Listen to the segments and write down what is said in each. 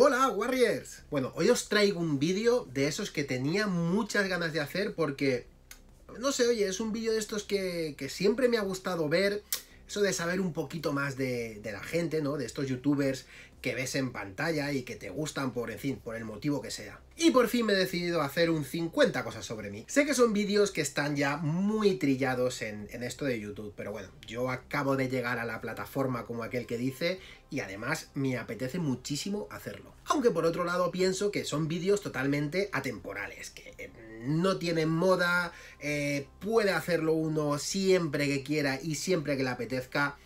Hola Warriors. Bueno, hoy os traigo un vídeo de esos que tenía muchas ganas de hacer porque, no sé, oye, es un vídeo de estos que, siempre me ha gustado ver, eso de saber un poquito más de, de la gente, ¿no? De estos youtubers que ves en pantalla y que te gustan por, fin, por el motivo que sea. Y por fin me he decidido hacer un 50 cosas sobre mí. Sé que son vídeos que están ya muy trillados en, esto de YouTube, pero bueno, yo acabo de llegar a la plataforma como aquel que dice y además me apetece muchísimo hacerlo. Aunque por otro lado pienso que son vídeos totalmente atemporales, que eh, no tienen moda, eh, puede hacerlo uno siempre que quiera y siempre que le apetezca,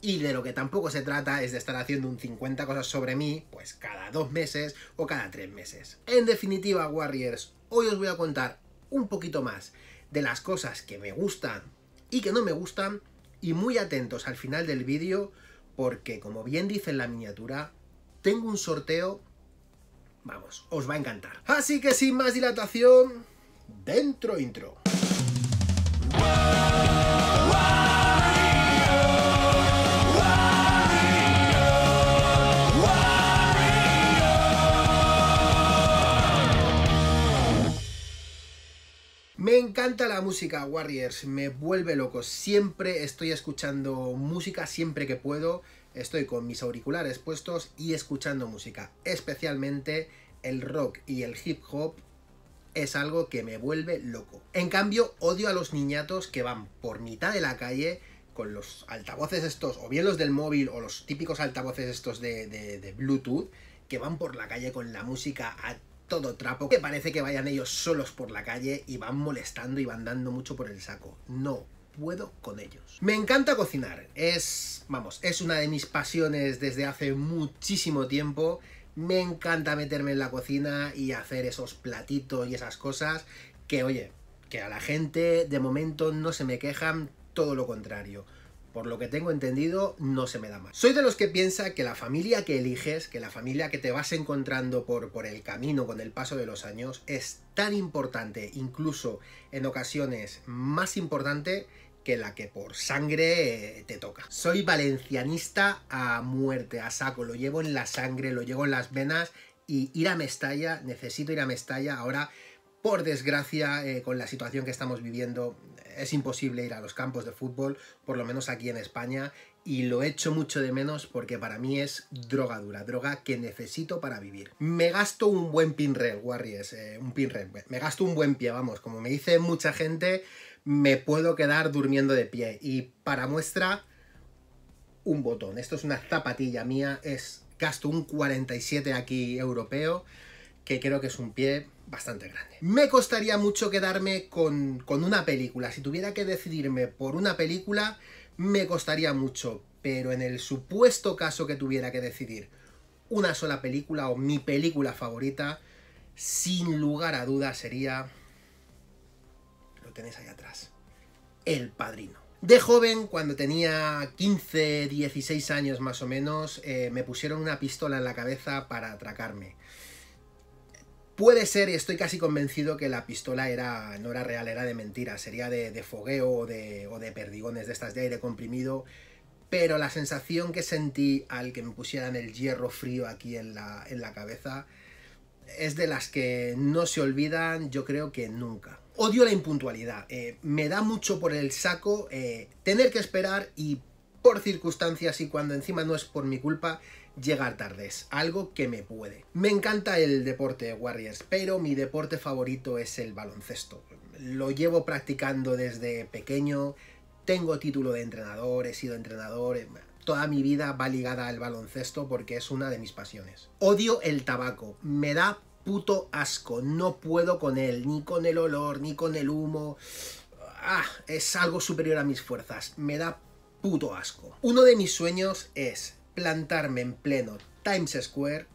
y de lo que tampoco se trata es de estar haciendo un 50 cosas sobre mí, pues cada dos meses o cada tres meses. En definitiva, Warriors, hoy os voy a contar un poquito más de las cosas que me gustan y que no me gustan, y muy atentos al final del vídeo, porque como bien dice en la miniatura, tengo un sorteo, vamos, os va a encantar. Así que sin más dilatación, dentro intro. encanta la música, Warriors, me vuelve loco. Siempre estoy escuchando música, siempre que puedo. Estoy con mis auriculares puestos y escuchando música. Especialmente el rock y el hip hop es algo que me vuelve loco. En cambio, odio a los niñatos que van por mitad de la calle con los altavoces estos, o bien los del móvil, o los típicos altavoces estos de, de Bluetooth, que van por la calle con la música a todo trapo, que parece que vayan ellos solos por la calle y van molestando y van dando mucho por el saco. No, puedo con ellos. Me encanta cocinar, es, vamos, es una de mis pasiones desde hace muchísimo tiempo. Me encanta meterme en la cocina y hacer esos platitos y esas cosas que, oye, que a la gente de momento no se me quejan, todo lo contrario. Por lo que tengo entendido, no se me da mal. Soy de los que piensa que la familia que eliges, que la familia que te vas encontrando por, por el camino con el paso de los años, es tan importante, incluso en ocasiones más importante que la que por sangre eh, te toca. Soy valencianista a muerte, a saco, lo llevo en la sangre, lo llevo en las venas y ir a Mestalla, necesito ir a Mestalla ahora, por desgracia, eh, con la situación que estamos viviendo, es imposible ir a los campos de fútbol, por lo menos aquí en España, y lo echo mucho de menos porque para mí es droga dura, droga que necesito para vivir. Me gasto un buen pinrel, Warriors, eh, un pinrel, me gasto un buen pie, vamos, como me dice mucha gente, me puedo quedar durmiendo de pie. Y para muestra, un botón. Esto es una zapatilla mía, es gasto un 47 aquí europeo que creo que es un pie bastante grande. Me costaría mucho quedarme con, una película. Si tuviera que decidirme por una película, me costaría mucho. Pero en el supuesto caso que tuviera que decidir una sola película o mi película favorita, sin lugar a dudas sería... Lo tenéis ahí atrás. El Padrino. De joven, cuando tenía 15, 16 años más o menos, eh, me pusieron una pistola en la cabeza para atracarme. Puede ser, y estoy casi convencido, que la pistola era, no era real, era de mentira, sería de, fogueo o de, o de perdigones de estas de aire comprimido, pero la sensación que sentí al que me pusieran el hierro frío aquí en la, cabeza es de las que no se olvidan, yo creo que nunca. Odio la impuntualidad, eh, me da mucho por el saco eh, tener que esperar y por circunstancias y cuando encima no es por mi culpa, llegar tarde, es algo que me puede. Me encanta el deporte Warriors, pero mi deporte favorito es el baloncesto. Lo llevo practicando desde pequeño, tengo título de entrenador, he sido entrenador, toda mi vida va ligada al baloncesto porque es una de mis pasiones. Odio el tabaco, me da puto asco, no puedo con él, ni con el olor, ni con el humo. Ah, es algo superior a mis fuerzas, me da puto asco. Uno de mis sueños es plantarme en pleno Times Square,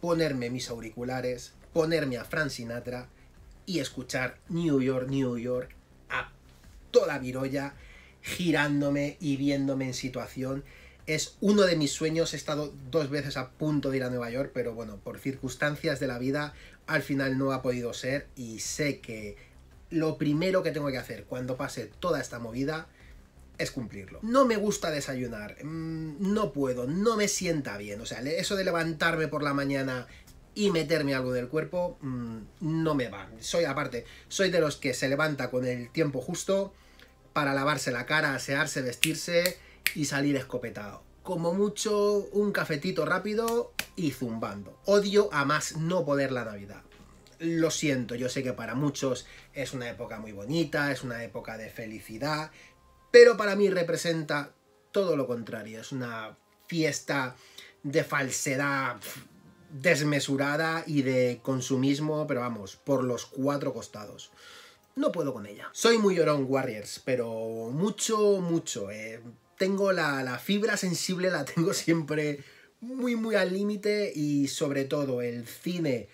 ponerme mis auriculares, ponerme a Frank Sinatra y escuchar New York, New York a toda virolla, girándome y viéndome en situación. Es uno de mis sueños, he estado dos veces a punto de ir a Nueva York, pero bueno, por circunstancias de la vida al final no ha podido ser y sé que lo primero que tengo que hacer cuando pase toda esta movida es cumplirlo. No me gusta desayunar, mm, no puedo, no me sienta bien. O sea, eso de levantarme por la mañana y meterme algo del cuerpo mm, no me va. Soy, aparte, soy de los que se levanta con el tiempo justo para lavarse la cara, asearse, vestirse y salir escopetado. Como mucho, un cafetito rápido y zumbando. Odio a más no poder la Navidad lo siento, yo sé que para muchos es una época muy bonita, es una época de felicidad, pero para mí representa todo lo contrario. Es una fiesta de falsedad desmesurada y de consumismo, pero vamos, por los cuatro costados. No puedo con ella. Soy muy llorón, Warriors, pero mucho, mucho. Eh. Tengo la, la fibra sensible, la tengo siempre muy, muy al límite y sobre todo el cine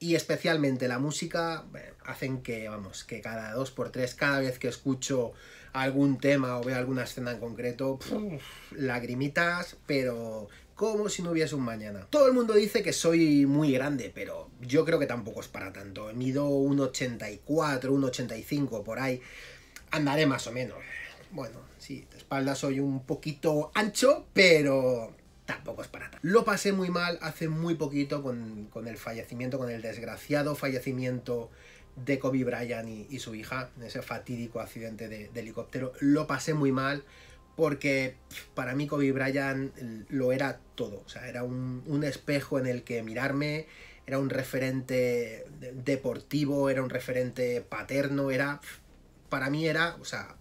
y especialmente la música eh, hacen que, vamos, que cada dos por tres, cada vez que escucho algún tema o veo alguna escena en concreto, lagrimitas, pero como si no hubiese un mañana. Todo el mundo dice que soy muy grande, pero yo creo que tampoco es para tanto. Mido un 84, un 85 por ahí. Andaré más o menos. Bueno, sí, de espalda soy un poquito ancho, pero tampoco es para tanto. Lo pasé muy mal hace muy poquito con, el fallecimiento, con el desgraciado fallecimiento de Kobe Bryant y, su hija, en ese fatídico accidente de, helicóptero. Lo pasé muy mal porque para mí Kobe Bryant lo era todo. O sea, era un, un espejo en el que mirarme, era un referente deportivo, era un referente paterno, era... Para mí era, o sea,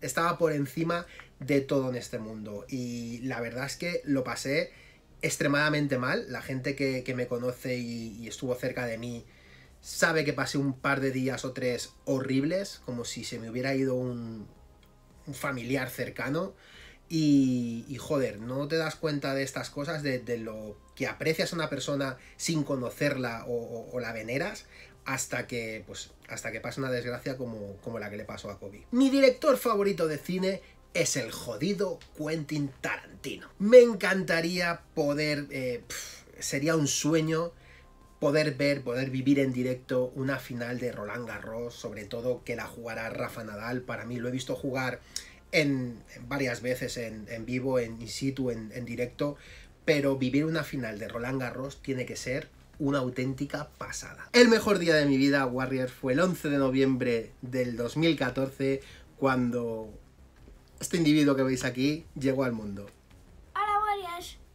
estaba por encima de todo en este mundo. Y la verdad es que lo pasé extremadamente mal. La gente que, me conoce y, estuvo cerca de mí sabe que pasé un par de días o tres horribles, como si se me hubiera ido un, familiar cercano. Y, joder, no te das cuenta de estas cosas, de, lo que aprecias a una persona sin conocerla o, la veneras, hasta que, pues, hasta que pasa una desgracia como, como la que le pasó a Kobe. Mi director favorito de cine es el jodido Quentin Tarantino. Me encantaría poder, eh, sería un sueño poder ver, poder vivir en directo una final de Roland Garros, sobre todo que la jugará Rafa Nadal. Para mí lo he visto jugar en, varias veces en, vivo, en in situ, en, directo, pero vivir una final de Roland Garros tiene que ser una auténtica pasada. El mejor día de mi vida, Warrior, fue el 11 de noviembre del 2014, cuando este individuo que veis aquí llegó al mundo.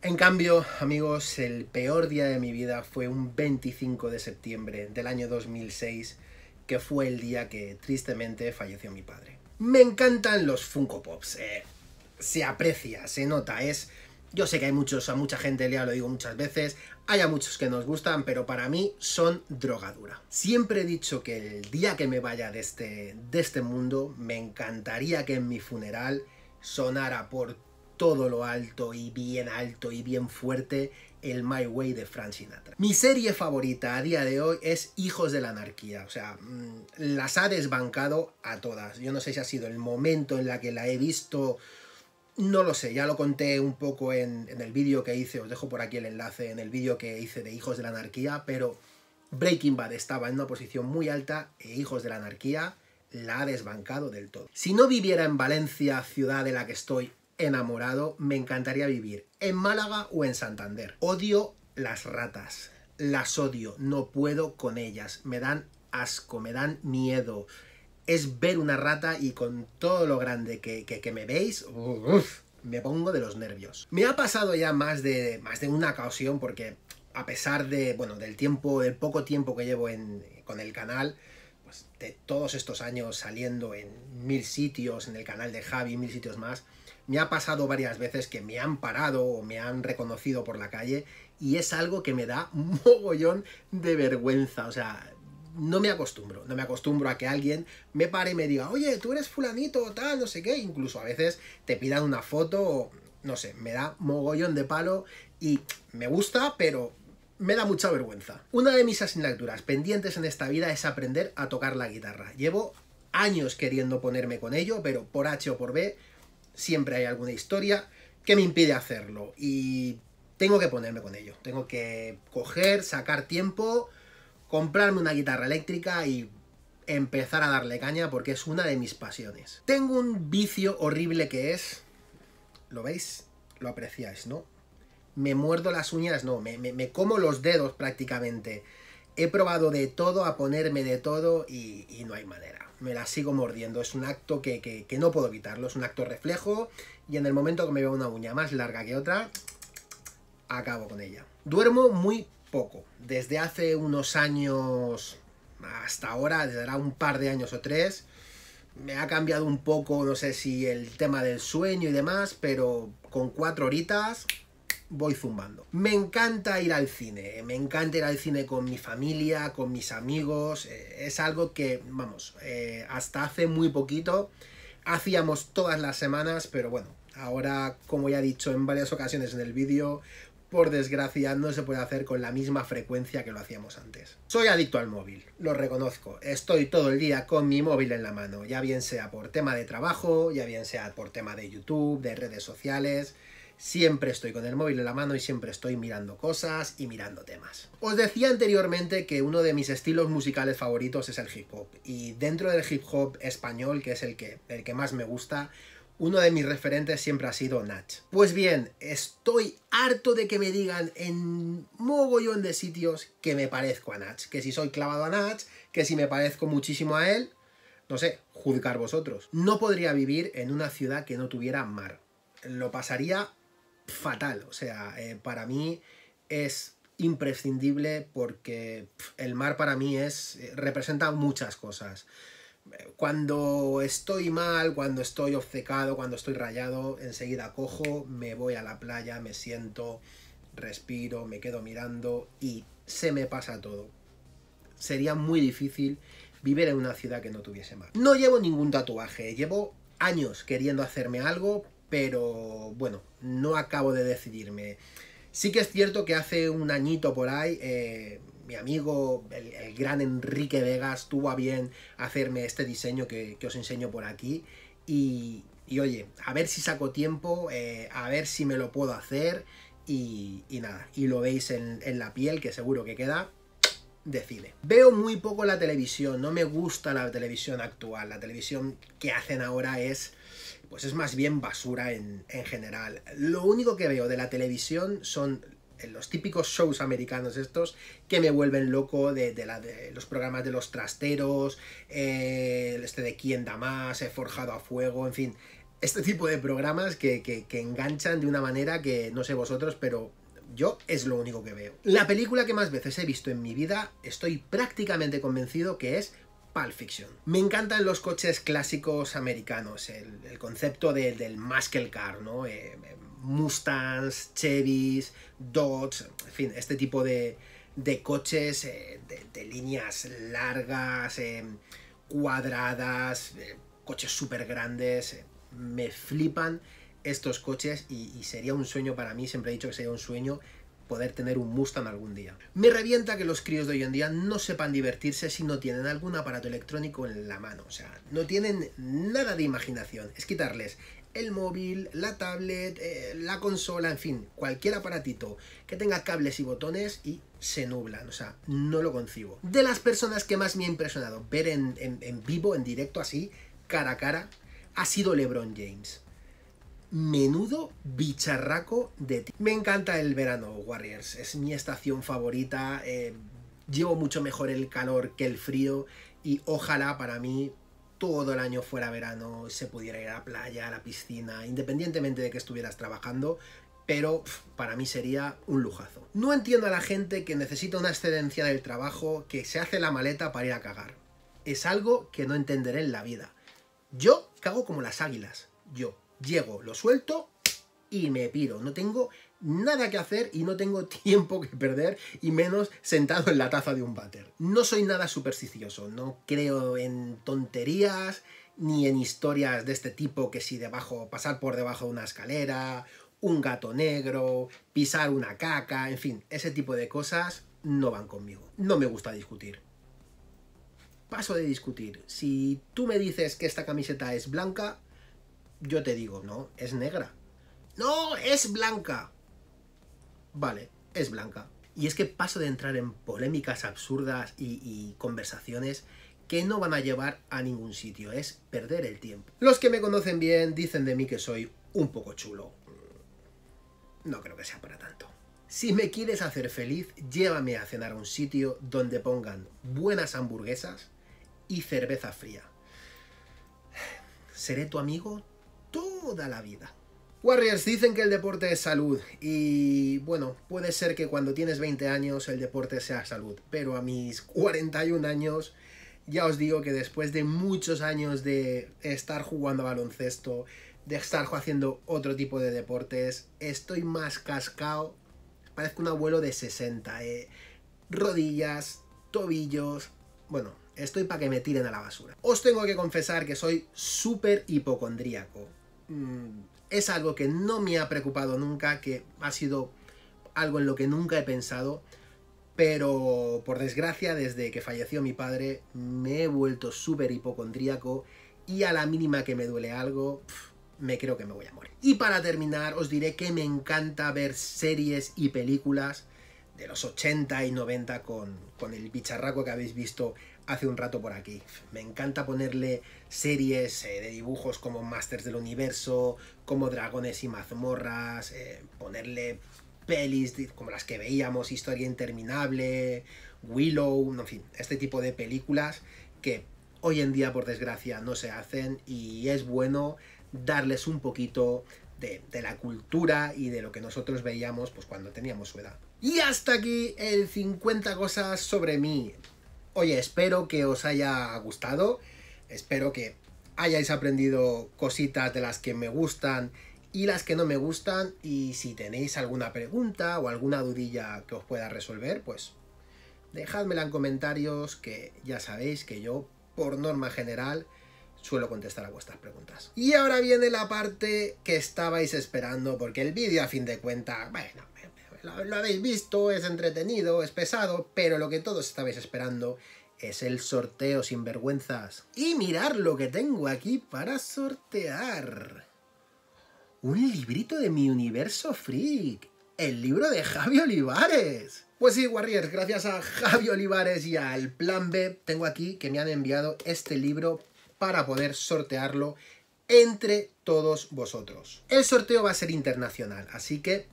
En cambio, amigos, el peor día de mi vida fue un 25 de septiembre del año 2006, que fue el día que tristemente falleció mi padre. Me encantan los Funko Pops, eh. se aprecia, se nota, es yo sé que hay muchos, a mucha gente, ya lo digo muchas veces, hay a muchos que nos gustan, pero para mí son drogadura. Siempre he dicho que el día que me vaya de este, de este mundo, me encantaría que en mi funeral sonara por todo lo alto y bien alto y bien fuerte el My Way de Frank Sinatra. Mi serie favorita a día de hoy es Hijos de la Anarquía, o sea, mm, las ha desbancado a todas. Yo no sé si ha sido el momento en la que la he visto no lo sé, ya lo conté un poco en, el vídeo que hice, os dejo por aquí el enlace, en el vídeo que hice de Hijos de la Anarquía, pero Breaking Bad estaba en una posición muy alta e Hijos de la Anarquía la ha desbancado del todo. Si no viviera en Valencia, ciudad de la que estoy enamorado, me encantaría vivir en Málaga o en Santander. Odio las ratas, las odio, no puedo con ellas, me dan asco, me dan miedo, es ver una rata y con todo lo grande que, me veis, me pongo de los nervios. Me ha pasado ya más de, más de una ocasión porque a pesar de, bueno, del tiempo, del poco tiempo que llevo en, con el canal, pues, de todos estos años saliendo en mil sitios, en el canal de Javi, mil sitios más, me ha pasado varias veces que me han parado o me han reconocido por la calle y es algo que me da mogollón de vergüenza. O sea, no me acostumbro, no me acostumbro a que alguien me pare y me diga, oye, tú eres fulanito o tal, no sé qué, incluso a veces te pidan una foto o, no sé, me da mogollón de palo y me gusta, pero me da mucha vergüenza. Una de mis asignaturas pendientes en esta vida es aprender a tocar la guitarra. Llevo años queriendo ponerme con ello, pero por H o por B siempre hay alguna historia que me impide hacerlo y tengo que ponerme con ello. Tengo que coger, sacar tiempo comprarme una guitarra eléctrica y empezar a darle caña porque es una de mis pasiones. Tengo un vicio horrible que es... ¿Lo veis? Lo apreciáis, ¿no? Me muerdo las uñas, no, me, me, como los dedos prácticamente. He probado de todo, a ponerme de todo y, no hay manera. Me la sigo mordiendo, es un acto que, que no puedo evitarlo, es un acto reflejo y en el momento que me veo una uña más larga que otra, acabo con ella. Duermo muy poco. Desde hace unos años hasta ahora, desde un par de años o tres, me ha cambiado un poco, no sé si el tema del sueño y demás, pero con cuatro horitas voy zumbando. Me encanta ir al cine, me encanta ir al cine con mi familia, con mis amigos, eh, es algo que, vamos, eh, hasta hace muy poquito hacíamos todas las semanas, pero bueno, ahora, como ya he dicho en varias ocasiones en el vídeo, por desgracia no se puede hacer con la misma frecuencia que lo hacíamos antes. Soy adicto al móvil, lo reconozco. Estoy todo el día con mi móvil en la mano, ya bien sea por tema de trabajo, ya bien sea por tema de YouTube, de redes sociales. Siempre estoy con el móvil en la mano y siempre estoy mirando cosas y mirando temas. Os decía anteriormente que uno de mis estilos musicales favoritos es el hip hop y dentro del hip hop español, que es el que, el que más me gusta, uno de mis referentes siempre ha sido Nach. Pues bien, estoy harto de que me digan en mogollón de sitios que me parezco a Nach, que si soy clavado a Nach, que si me parezco muchísimo a él, no sé, juzgar vosotros. No podría vivir en una ciudad que no tuviera mar. Lo pasaría fatal, o sea, eh, para mí es imprescindible porque el mar para mí es eh, representa muchas cosas cuando estoy mal, cuando estoy obcecado, cuando estoy rayado, enseguida cojo, me voy a la playa, me siento, respiro, me quedo mirando y se me pasa todo. Sería muy difícil vivir en una ciudad que no tuviese mar. No llevo ningún tatuaje, llevo años queriendo hacerme algo, pero bueno, no acabo de decidirme. Sí que es cierto que hace un añito por ahí... Eh, mi amigo, el, gran Enrique Vegas, tuvo a bien hacerme este diseño que, os enseño por aquí. Y, oye, a ver si saco tiempo, eh, a ver si me lo puedo hacer. Y, nada, y lo veis en, la piel, que seguro que queda de Veo muy poco la televisión, no me gusta la televisión actual. La televisión que hacen ahora es, pues es más bien basura en general. Lo único que veo de la televisión son los típicos shows americanos estos que me vuelven loco de, los programas de los trasteros, eh, este de quién da más, he eh, forjado a fuego, en fin, este tipo de programas que, enganchan de una manera que no sé vosotros, pero yo es lo único que veo. La película que más veces he visto en mi vida, estoy prácticamente convencido que es Pulp Fiction. Me encantan los coches clásicos americanos, el, concepto concepto más del el car, ¿no? Eh, Mustangs, Chevys, Dodge, en fin, este tipo de, coches eh, de, líneas largas, eh, cuadradas, eh, coches súper grandes. Me flipan estos coches y, y sería un sueño para mí, siempre he dicho que sería un sueño poder tener un Mustang algún día. Me revienta que los críos de hoy en día no sepan divertirse si no tienen algún aparato electrónico en la mano. O sea, no tienen nada de imaginación. Es quitarles el móvil, la tablet, eh, la consola, en fin, cualquier aparatito que tenga cables y botones y se nublan, o sea, no lo concibo. De las personas que más me ha impresionado ver en, vivo, en directo así, cara a cara, ha sido LeBron James. Menudo bicharraco de ti. Me encanta el verano, Warriors. Es mi estación favorita. Eh, llevo mucho mejor el calor que el frío. Y ojalá para mí todo el año fuera verano, se pudiera ir a la playa, a la piscina, independientemente de que estuvieras trabajando, pero para mí sería un lujazo. No entiendo a la gente que necesita una excedencia del trabajo, que se hace la maleta para ir a cagar. Es algo que no entenderé en la vida. Yo cago como las águilas. Yo llego, lo suelto y me pido, No tengo nada que hacer y no tengo tiempo que perder y menos sentado en la taza de un váter. No soy nada supersticioso, no creo en tonterías ni en historias de este tipo que si debajo pasar por debajo de una escalera, un gato negro, pisar una caca, en fin, ese tipo de cosas no van conmigo. No me gusta discutir. Paso de discutir. Si tú me dices que esta camiseta es blanca, yo te digo, no, es negra no, es blanca. Vale, es blanca. Y es que paso de entrar en polémicas absurdas y, conversaciones que no van a llevar a ningún sitio, es perder el tiempo. Los que me conocen bien dicen de mí que soy un poco chulo. No creo que sea para tanto. Si me quieres hacer feliz, llévame a cenar a un sitio donde pongan buenas hamburguesas y cerveza fría. Seré tu amigo toda la vida. Warriors dicen que el deporte es salud y bueno, puede ser que cuando tienes 20 años el deporte sea salud, pero a mis 41 años ya os digo que después de muchos años de estar jugando a baloncesto, de estar haciendo otro tipo de deportes, estoy más cascado, parezco un abuelo de 60, eh. rodillas, tobillos, bueno, estoy para que me tiren a la basura. Os tengo que confesar que soy súper hipocondríaco. Mm, es algo que no me ha preocupado nunca, que ha sido algo en lo que nunca he pensado, pero por desgracia desde que falleció mi padre me he vuelto súper hipocondríaco y a la mínima que me duele algo, me creo que me voy a morir. Y para terminar os diré que me encanta ver series y películas de los 80 y 90 con, con el bicharraco que habéis visto hace un rato por aquí. Me encanta ponerle series eh, de dibujos como Masters del Universo, como Dragones y Mazmorras, eh, ponerle pelis como las que veíamos, Historia Interminable, Willow, en fin, este tipo de películas que hoy en día por desgracia no se hacen y es bueno darles un poquito de, la cultura y de lo que nosotros veíamos pues, cuando teníamos su edad. Y hasta aquí el 50 cosas sobre mí. Oye, espero que os haya gustado, espero que hayáis aprendido cositas de las que me gustan y las que no me gustan y si tenéis alguna pregunta o alguna dudilla que os pueda resolver, pues dejádmela en comentarios que ya sabéis que yo, por norma general, suelo contestar a vuestras preguntas. Y ahora viene la parte que estabais esperando, porque el vídeo a fin de cuentas, bueno, lo, habéis visto, es entretenido, es pesado, pero lo que todos estabais esperando es el sorteo sin vergüenzas. Y mirar lo que tengo aquí para sortear. Un librito de mi universo freak. El libro de Javi Olivares. Pues sí, Warriors, gracias a Javi Olivares y al Plan B, tengo aquí que me han enviado este libro para poder sortearlo entre todos vosotros. El sorteo va a ser internacional, así que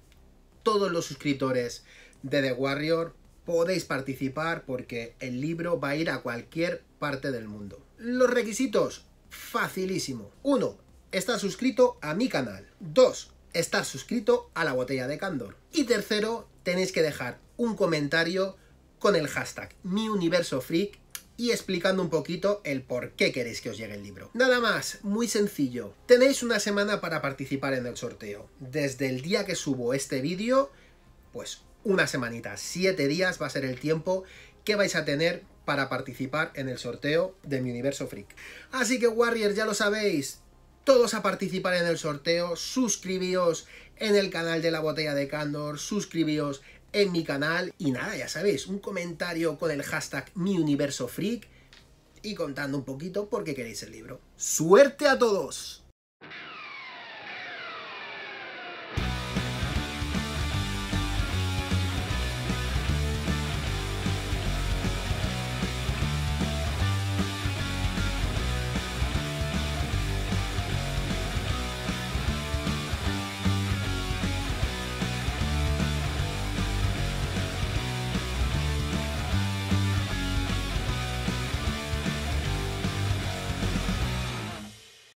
todos los suscriptores de The Warrior podéis participar porque el libro va a ir a cualquier parte del mundo. Los requisitos, facilísimo. Uno, Estar suscrito a mi canal. Dos, Estar suscrito a la botella de Candor. Y tercero, tenéis que dejar un comentario con el hashtag mi universo freak y explicando un poquito el por qué queréis que os llegue el libro. Nada más, muy sencillo. Tenéis una semana para participar en el sorteo. Desde el día que subo este vídeo, pues una semanita, siete días va a ser el tiempo que vais a tener para participar en el sorteo de mi universo freak. Así que Warriors, ya lo sabéis, todos a participar en el sorteo, suscribíos en el canal de la botella de Candor, suscribíos en mi canal. Y nada, ya sabéis, un comentario con el hashtag mi universo freak y contando un poquito por qué queréis el libro. ¡Suerte a todos!